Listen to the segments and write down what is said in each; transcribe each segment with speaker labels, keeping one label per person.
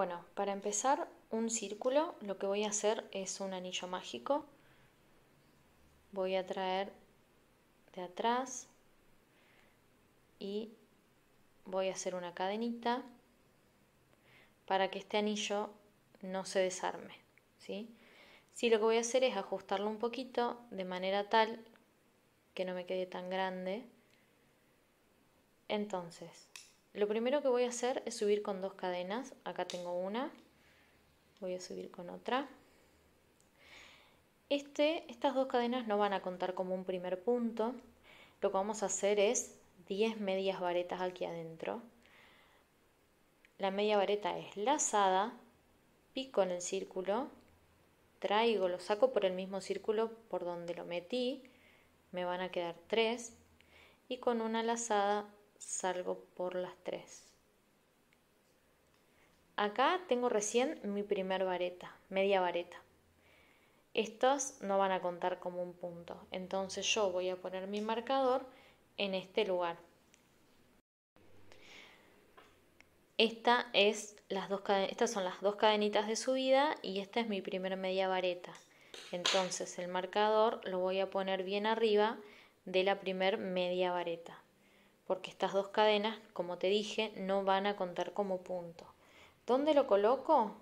Speaker 1: Bueno, para empezar un círculo, lo que voy a hacer es un anillo mágico. Voy a traer de atrás y voy a hacer una cadenita para que este anillo no se desarme. si lo que voy a hacer es ajustarlo un poquito de manera tal que no me quede tan grande. Entonces, lo primero que voy a hacer es subir con dos cadenas. Acá tengo una. Voy a subir con otra. Este, estas dos cadenas no van a contar como un primer punto. Lo que vamos a hacer es 10 medias varetas aquí adentro. La media vareta es lazada, pico en el círculo, traigo, lo saco por el mismo círculo por donde lo metí, me van a quedar 3 y con una lazada salgo por las tres. Acá tengo recién mi primer vareta, media vareta. estos no van a contar como un punto, entonces yo voy a poner mi marcador en este lugar. Esta es las dos, estas son las dos cadenitas de subida y esta es mi primer media vareta. Entonces el marcador lo voy a poner bien arriba de la primer media vareta porque estas dos cadenas, como te dije, no van a contar como punto. ¿Dónde lo coloco?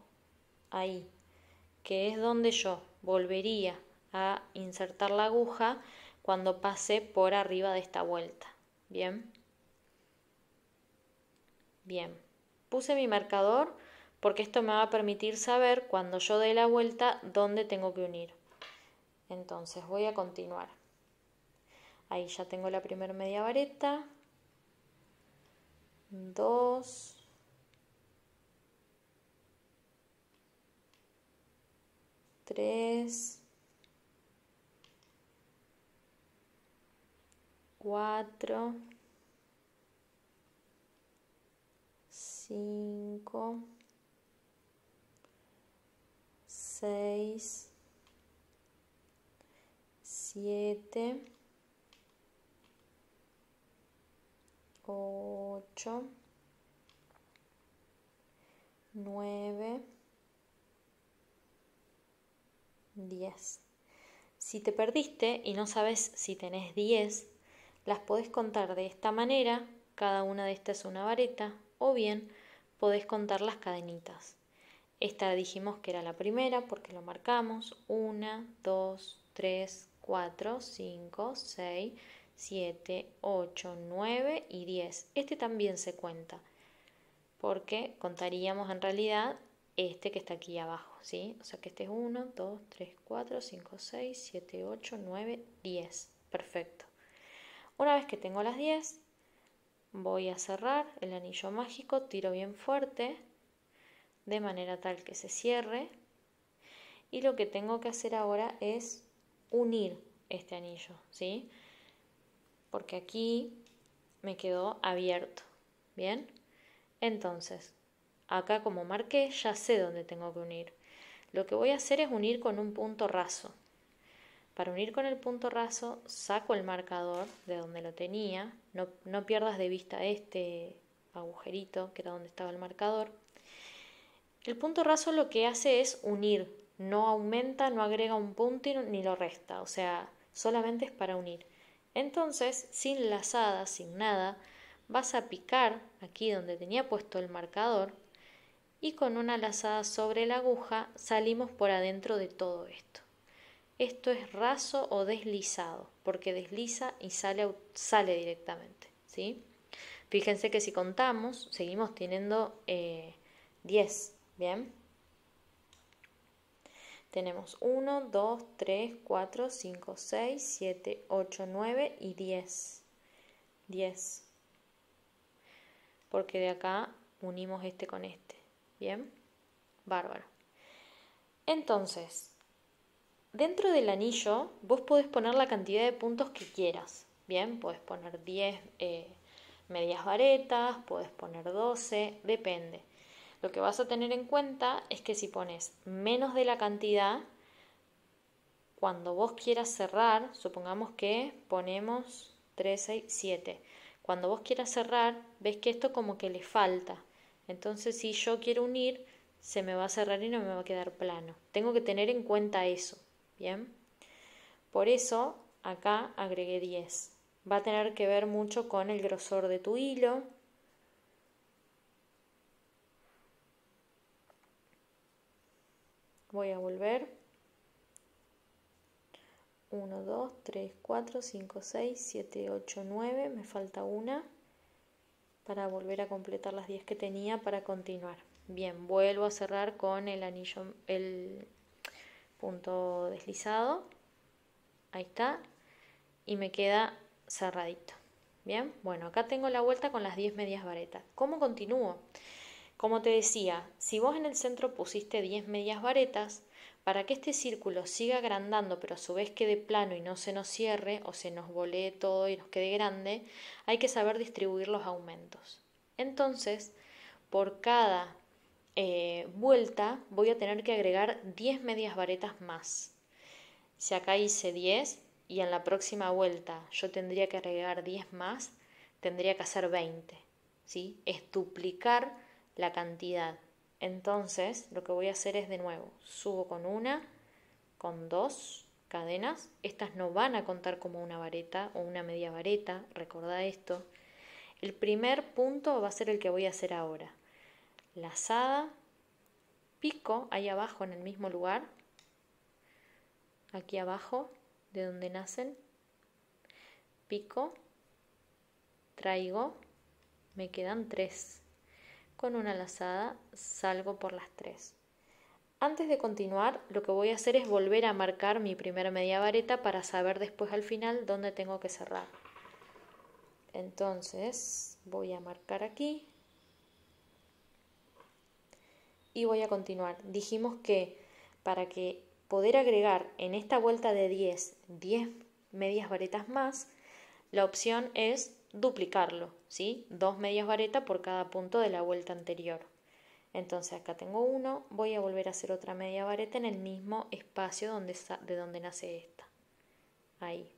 Speaker 1: Ahí, que es donde yo volvería a insertar la aguja cuando pase por arriba de esta vuelta. Bien. Bien. Puse mi marcador porque esto me va a permitir saber cuando yo dé la vuelta dónde tengo que unir. Entonces voy a continuar. Ahí ya tengo la primera media vareta, 2 3 4 5 6 7 8, 9, 10. Si te perdiste y no sabes si tenés 10, las podés contar de esta manera, cada una de estas es una vareta, o bien podés contar las cadenitas. Esta dijimos que era la primera porque lo marcamos. 1, 2, 3, 4, 5, 6, 7, 8, 9 y 10. Este también se cuenta, porque contaríamos en realidad este que está aquí abajo, O sea que este es 1, 2, 3, 4, 5, 6, 7, 8, 9, 10. Perfecto. Una vez que tengo las 10, voy a cerrar el anillo mágico, tiro bien fuerte, de manera tal que se cierre. Y lo que tengo que hacer ahora es unir este anillo, ¿sí? porque aquí me quedó abierto. ¿Bien? Entonces, acá como marqué, ya sé dónde tengo que unir. Lo que voy a hacer es unir con un punto raso. Para unir con el punto raso, saco el marcador de donde lo tenía. No, no pierdas de vista este agujerito, que era donde estaba el marcador. El punto raso lo que hace es unir. No aumenta, no agrega un punto ni lo resta. O sea, solamente es para unir. Entonces, sin lazada, sin nada, vas a picar aquí donde tenía puesto el marcador y con una lazada sobre la aguja salimos por adentro de todo esto. Esto es raso o deslizado, porque desliza y sale, directamente. ¿sí? Fíjense que si contamos, seguimos teniendo eh, 10, ¿bien? Tenemos 1, 2, 3, 4, 5, 6, 7, 8, 9 y 10. 10. Porque de acá unimos este con este. ¿Bien? Bárbaro. Entonces, dentro del anillo vos podés poner la cantidad de puntos que quieras. Bien, podés poner 10 eh, medias varetas, podés poner 12, depende. Lo que vas a tener en cuenta es que si pones menos de la cantidad, cuando vos quieras cerrar, supongamos que ponemos 3, 6, 7. Cuando vos quieras cerrar, ves que esto como que le falta. Entonces, si yo quiero unir, se me va a cerrar y no me va a quedar plano. Tengo que tener en cuenta eso, ¿bien? Por eso, acá agregué 10. Va a tener que ver mucho con el grosor de tu hilo, voy a volver 1 2 3 4 5 6 7 8 9 me falta una para volver a completar las 10 que tenía para continuar bien vuelvo a cerrar con el anillo el punto deslizado ahí está y me queda cerradito bien bueno acá tengo la vuelta con las 10 medias varetas ¿cómo continúo? Como te decía, si vos en el centro pusiste 10 medias varetas, para que este círculo siga agrandando, pero a su vez quede plano y no se nos cierre o se nos volee todo y nos quede grande, hay que saber distribuir los aumentos. Entonces, por cada eh, vuelta voy a tener que agregar 10 medias varetas más. Si acá hice 10 y en la próxima vuelta yo tendría que agregar 10 más, tendría que hacer 20. ¿sí? Es duplicar la cantidad. Entonces, lo que voy a hacer es de nuevo, subo con una, con dos cadenas. Estas no van a contar como una vareta o una media vareta, recordad esto. El primer punto va a ser el que voy a hacer ahora. Lazada, pico ahí abajo en el mismo lugar, aquí abajo de donde nacen, pico, traigo, me quedan tres con una lazada salgo por las tres. Antes de continuar, lo que voy a hacer es volver a marcar mi primera media vareta para saber después al final dónde tengo que cerrar. Entonces voy a marcar aquí y voy a continuar. Dijimos que para que poder agregar en esta vuelta de 10, 10 medias varetas más, la opción es duplicarlo, ¿sí? Dos medias varetas por cada punto de la vuelta anterior. Entonces acá tengo uno, voy a volver a hacer otra media vareta en el mismo espacio donde, de donde nace esta. Ahí.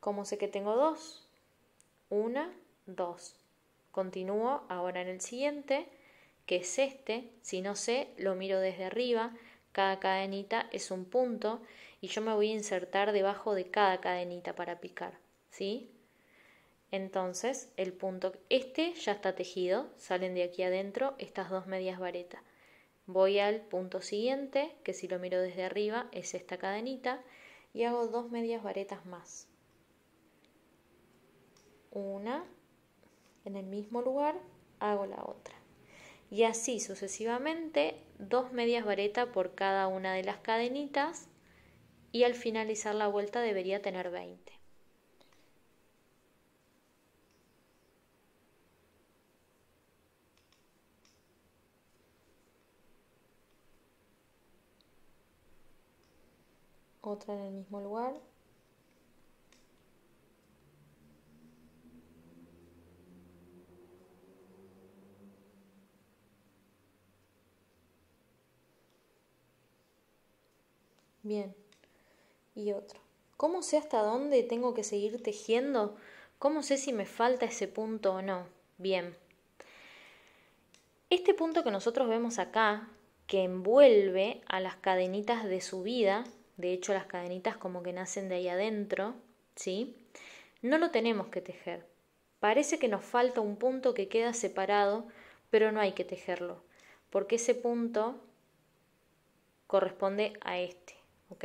Speaker 1: ¿Cómo sé que tengo dos? Una, dos. Continúo ahora en el siguiente, que es este. Si no sé, lo miro desde arriba. Cada cadenita es un punto y yo me voy a insertar debajo de cada cadenita para picar, ¿sí? Entonces, el punto, este ya está tejido, salen de aquí adentro estas dos medias varetas. Voy al punto siguiente, que si lo miro desde arriba es esta cadenita, y hago dos medias varetas más. Una, en el mismo lugar, hago la otra. Y así sucesivamente, dos medias varetas por cada una de las cadenitas y al finalizar la vuelta debería tener 20. Otra en el mismo lugar. Bien y otro. ¿Cómo sé hasta dónde tengo que seguir tejiendo? ¿Cómo sé si me falta ese punto o no? Bien. Este punto que nosotros vemos acá, que envuelve a las cadenitas de subida, de hecho las cadenitas como que nacen de ahí adentro, ¿sí? No lo tenemos que tejer. Parece que nos falta un punto que queda separado, pero no hay que tejerlo, porque ese punto corresponde a este, ¿ok?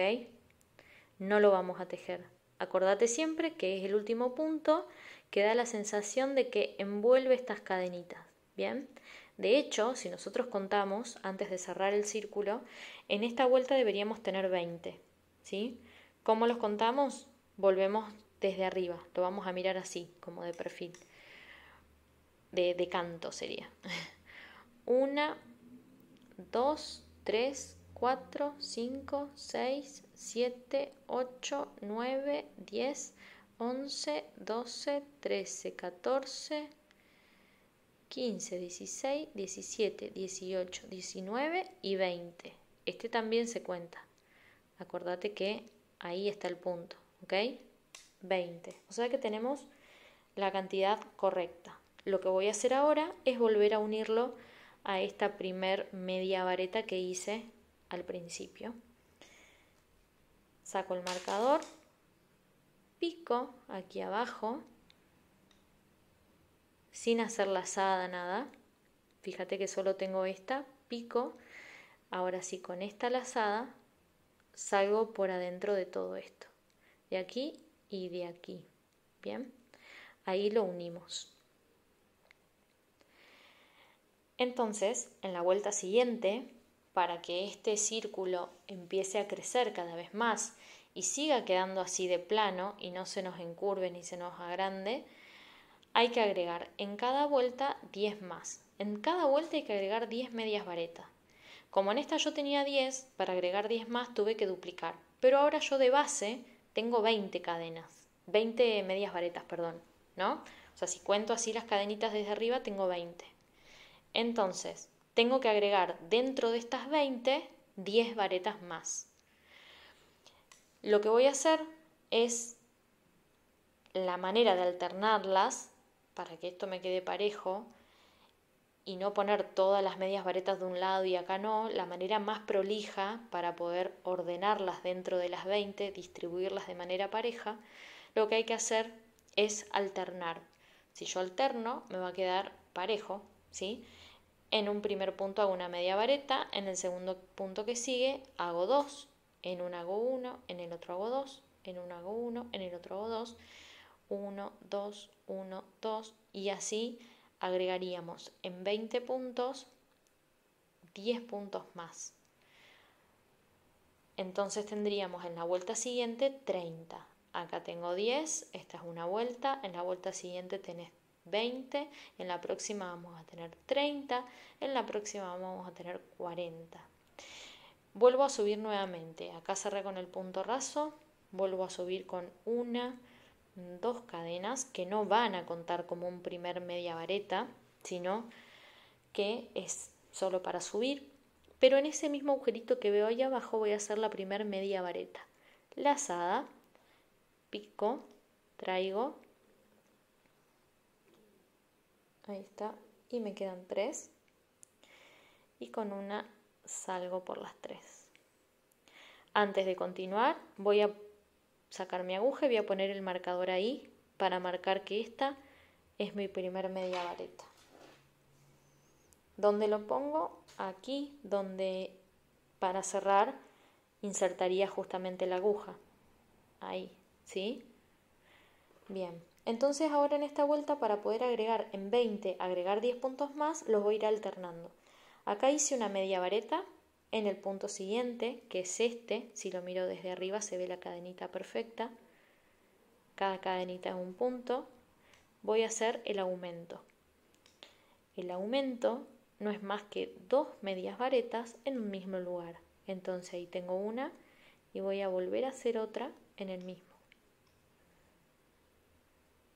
Speaker 1: no lo vamos a tejer. Acordate siempre que es el último punto que da la sensación de que envuelve estas cadenitas. Bien, de hecho, si nosotros contamos antes de cerrar el círculo, en esta vuelta deberíamos tener 20. ¿sí? ¿Cómo los contamos? Volvemos desde arriba, lo vamos a mirar así, como de perfil. De, de canto sería. Una, dos, tres, 4, 5, 6, 7, 8, 9, 10, 11, 12, 13, 14, 15, 16, 17, 18, 19 y 20. Este también se cuenta. Acordate que ahí está el punto, ¿ok? 20. O sea que tenemos la cantidad correcta. Lo que voy a hacer ahora es volver a unirlo a esta primer media vareta que hice al principio. Saco el marcador, pico aquí abajo, sin hacer lazada nada. Fíjate que solo tengo esta, pico. Ahora sí, con esta lazada salgo por adentro de todo esto. De aquí y de aquí. Bien, ahí lo unimos. Entonces, en la vuelta siguiente, para que este círculo empiece a crecer cada vez más y siga quedando así de plano y no se nos encurve ni se nos agrande, hay que agregar en cada vuelta 10 más. En cada vuelta hay que agregar 10 medias varetas. Como en esta yo tenía 10, para agregar 10 más tuve que duplicar. Pero ahora yo de base tengo 20 cadenas, 20 medias varetas, perdón, ¿no? O sea, si cuento así las cadenitas desde arriba, tengo 20. Entonces, tengo que agregar dentro de estas 20 10 varetas más. Lo que voy a hacer es la manera de alternarlas para que esto me quede parejo y no poner todas las medias varetas de un lado y acá no, la manera más prolija para poder ordenarlas dentro de las 20, distribuirlas de manera pareja, lo que hay que hacer es alternar. Si yo alterno, me va a quedar parejo, ¿sí? En un primer punto hago una media vareta, en el segundo punto que sigue hago dos, en un hago uno, en el otro hago dos, en uno hago uno, en el otro hago dos, uno, dos, uno, dos y así agregaríamos en 20 puntos 10 puntos más. Entonces tendríamos en la vuelta siguiente 30. Acá tengo 10, esta es una vuelta, en la vuelta siguiente tenés 20, en la próxima vamos a tener 30, en la próxima vamos a tener 40. Vuelvo a subir nuevamente, acá cerré con el punto raso, vuelvo a subir con una, dos cadenas que no van a contar como un primer media vareta, sino que es solo para subir, pero en ese mismo agujerito que veo ahí abajo voy a hacer la primer media vareta, lazada, pico, traigo Ahí está. Y me quedan tres. Y con una salgo por las tres. Antes de continuar, voy a sacar mi aguja y voy a poner el marcador ahí para marcar que esta es mi primer media vareta. ¿Dónde lo pongo? Aquí, donde para cerrar insertaría justamente la aguja. Ahí, ¿sí? Bien. Entonces ahora en esta vuelta para poder agregar en 20, agregar 10 puntos más, los voy a ir alternando. Acá hice una media vareta en el punto siguiente, que es este, si lo miro desde arriba se ve la cadenita perfecta. Cada cadenita es un punto. Voy a hacer el aumento. El aumento no es más que dos medias varetas en un mismo lugar. Entonces ahí tengo una y voy a volver a hacer otra en el mismo.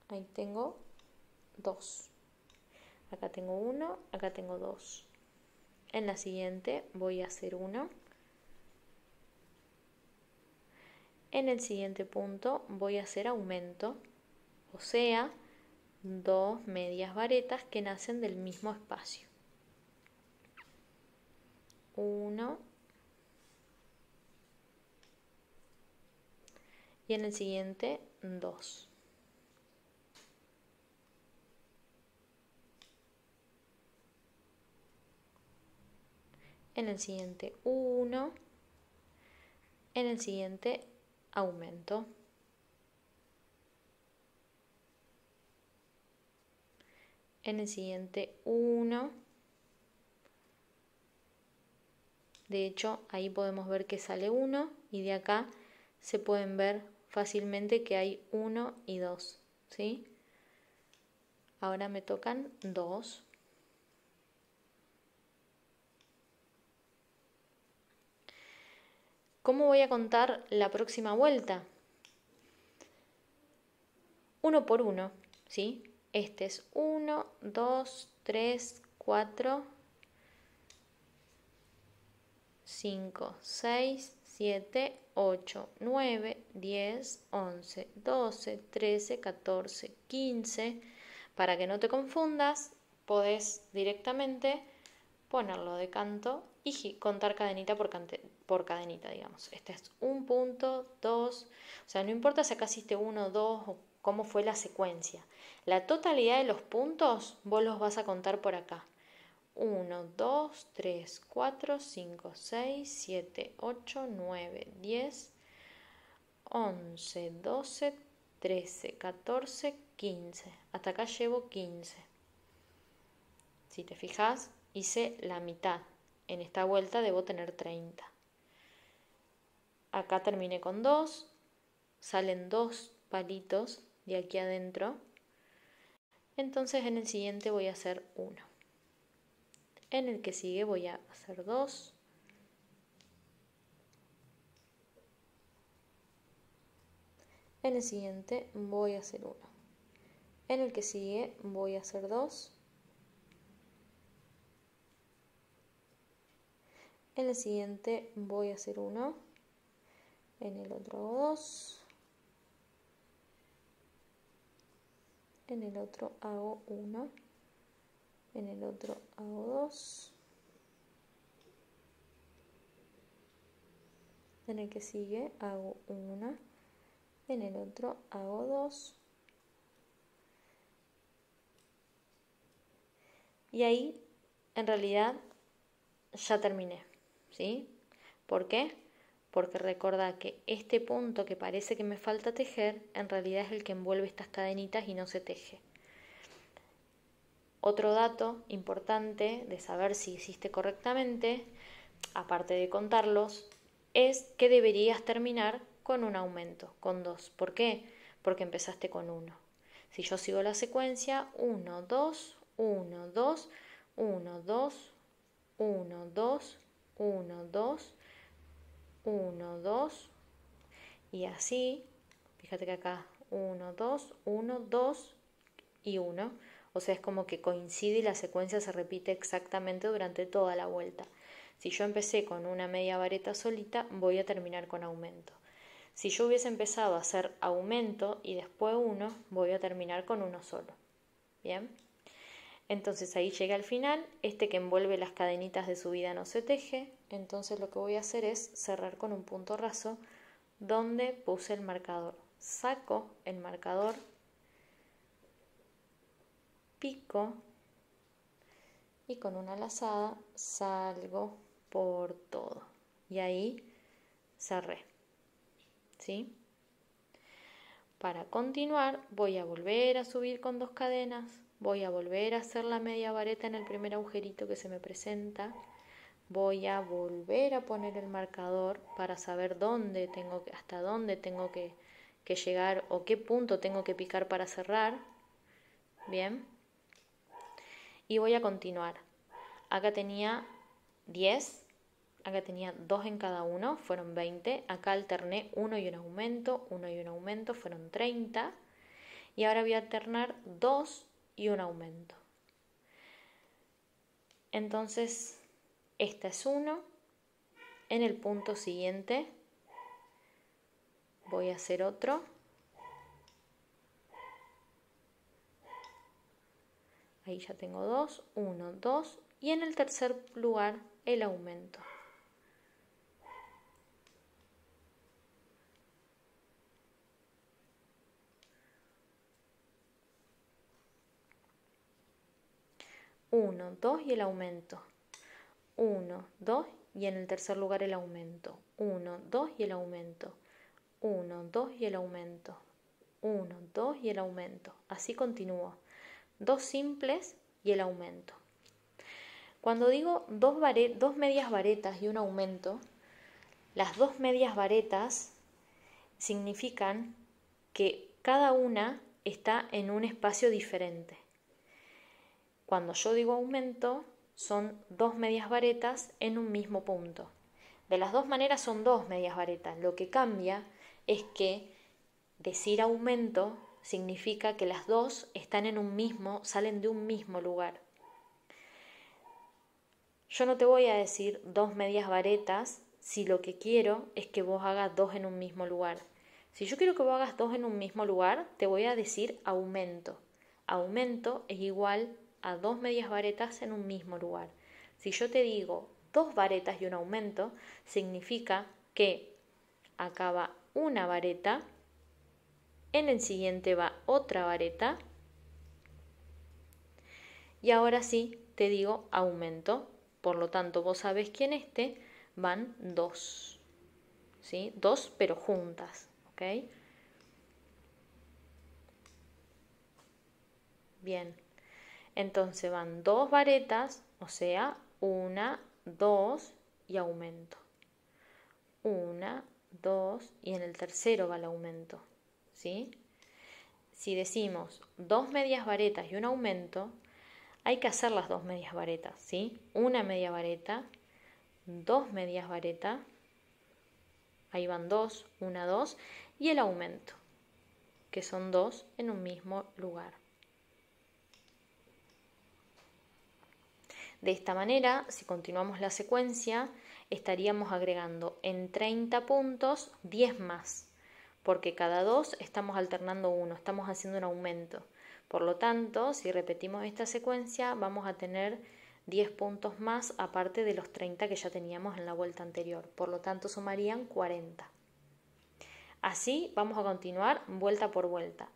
Speaker 1: Ahí tengo dos. Acá tengo uno, acá tengo dos. En la siguiente voy a hacer uno. En el siguiente punto voy a hacer aumento, o sea, dos medias varetas que nacen del mismo espacio. Uno. Y en el siguiente, dos. en el siguiente 1, en el siguiente aumento. En el siguiente 1, de hecho ahí podemos ver que sale 1 y de acá se pueden ver fácilmente que hay 1 y 2, ¿sí? Ahora me tocan 2. ¿Cómo voy a contar la próxima vuelta? Uno por uno, Este es 1, 2, 3, 4, 5, 6, 7, 8, 9, 10, 11, 12, 13, 14, 15. Para que no te confundas, podés directamente ponerlo de canto y contar cadenita por, cante, por cadenita, digamos. Este es un punto, dos, o sea, no importa si acá hiciste uno, dos o cómo fue la secuencia. La totalidad de los puntos vos los vas a contar por acá. 1, 2, 3, 4, 5, 6, 7, 8, 9, 10, 11, 12, 13, 14, 15. Hasta acá llevo 15. Si te fijas, hice la mitad. En esta vuelta debo tener 30. Acá terminé con 2, salen dos palitos de aquí adentro. Entonces en el siguiente voy a hacer uno. En el que sigue voy a hacer dos. En el siguiente voy a hacer uno. En el que sigue voy a hacer dos. En el siguiente voy a hacer uno en el otro hago dos. en el otro hago uno, en el otro hago dos. en el que sigue hago 1 en el otro hago dos. y ahí en realidad ya terminé ¿sí? ¿por qué? porque recordá que este punto que parece que me falta tejer, en realidad es el que envuelve estas cadenitas y no se teje. Otro dato importante de saber si hiciste correctamente, aparte de contarlos, es que deberías terminar con un aumento, con dos. ¿Por qué? Porque empezaste con uno. Si yo sigo la secuencia, 1, 2, 1, 2, 1, 2, 1, 2, 1, 2, 1, 2 y así, fíjate que acá 1, 2, 1, 2 y 1, o sea es como que coincide y la secuencia se repite exactamente durante toda la vuelta. Si yo empecé con una media vareta solita, voy a terminar con aumento. Si yo hubiese empezado a hacer aumento y después 1, voy a terminar con uno solo. ¿Bien? Entonces ahí llega al final, este que envuelve las cadenitas de subida no se teje, entonces lo que voy a hacer es cerrar con un punto raso donde puse el marcador. Saco el marcador, pico y con una lazada salgo por todo. Y ahí cerré. ¿Sí? Para continuar voy a volver a subir con dos cadenas, Voy a volver a hacer la media vareta en el primer agujerito que se me presenta. Voy a volver a poner el marcador para saber dónde tengo, hasta dónde tengo que, que llegar o qué punto tengo que picar para cerrar. Bien. Y voy a continuar. Acá tenía 10, acá tenía 2 en cada uno, fueron 20. Acá alterné 1 y un aumento, 1 y un aumento, fueron 30. Y ahora voy a alternar 2 y un aumento. Entonces, esta es uno. En el punto siguiente voy a hacer otro. Ahí ya tengo dos, uno, dos y en el tercer lugar el aumento. 1, 2 y el aumento. 1, 2 y en el tercer lugar el aumento. 1, 2 y el aumento. 1, 2 y el aumento. 1, 2 y el aumento. Así continúo. Dos simples y el aumento. Cuando digo dos, dos medias varetas y un aumento, las dos medias varetas significan que cada una está en un espacio diferente. Cuando yo digo aumento, son dos medias varetas en un mismo punto. De las dos maneras son dos medias varetas. Lo que cambia es que decir aumento significa que las dos están en un mismo, salen de un mismo lugar. Yo no te voy a decir dos medias varetas si lo que quiero es que vos hagas dos en un mismo lugar. Si yo quiero que vos hagas dos en un mismo lugar, te voy a decir aumento. Aumento es igual a dos medias varetas en un mismo lugar. Si yo te digo dos varetas y un aumento, significa que acaba una vareta, en el siguiente va otra vareta, y ahora sí te digo aumento, por lo tanto vos sabés que en este van dos, ¿sí? Dos pero juntas, ¿ok? Bien. Entonces van dos varetas, o sea, una, dos y aumento. Una, dos y en el tercero va el aumento. ¿Sí? Si decimos dos medias varetas y un aumento, hay que hacer las dos medias varetas, ¿sí? Una media vareta, dos medias varetas, ahí van dos, una, dos, y el aumento, que son dos en un mismo lugar. De esta manera, si continuamos la secuencia, estaríamos agregando en 30 puntos 10 más, porque cada 2 estamos alternando uno, estamos haciendo un aumento. Por lo tanto, si repetimos esta secuencia, vamos a tener 10 puntos más aparte de los 30 que ya teníamos en la vuelta anterior. Por lo tanto, sumarían 40. Así vamos a continuar vuelta por vuelta.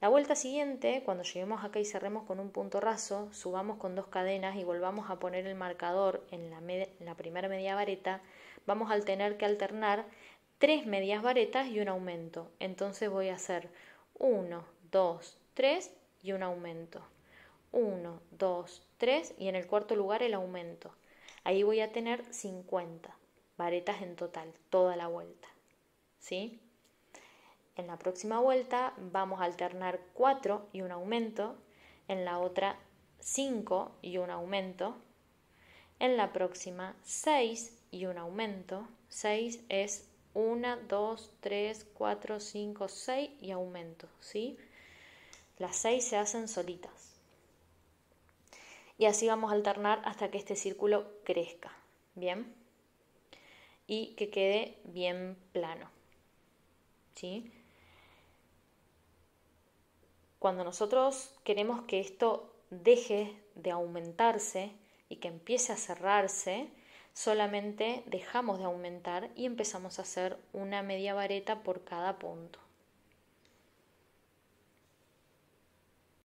Speaker 1: La vuelta siguiente, cuando lleguemos acá y cerremos con un punto raso, subamos con dos cadenas y volvamos a poner el marcador en la, primera media vareta, vamos a tener que alternar tres medias varetas y un aumento. Entonces voy a hacer 1, 2, 3 y un aumento. 1, 2, 3 y en el cuarto lugar el aumento. Ahí voy a tener 50 varetas en total, toda la vuelta. ¿Sí? En la próxima vuelta vamos a alternar 4 y un aumento, en la otra 5 y un aumento, en la próxima 6 y un aumento, 6 es 1, 2, 3, 4, 5, 6 y aumento, ¿sí? Las 6 se hacen solitas. Y así vamos a alternar hasta que este círculo crezca, ¿bien? Y que quede bien plano, ¿sí? Cuando nosotros queremos que esto deje de aumentarse y que empiece a cerrarse, solamente dejamos de aumentar y empezamos a hacer una media vareta por cada punto.